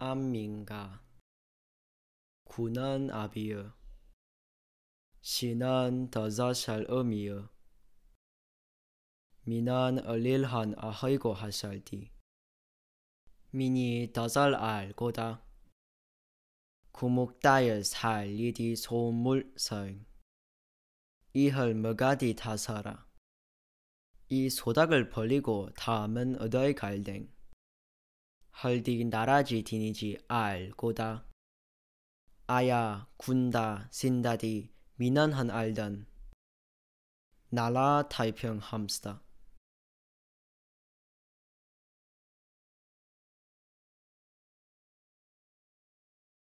안민가 군은 아비여 신은 더자샬 어미여 민은 얼릴한 아허이고 하샬디 민이 더 잘 알고다 구목다여 살리디 소물성 이헐 머가디 타사라 이 소닥을 벌리고 다음은 어더이 갈댕 헐디 나라지 디니지 알 고다 아야 군다 신다디 미난한 알던 나라 타이핑 함스다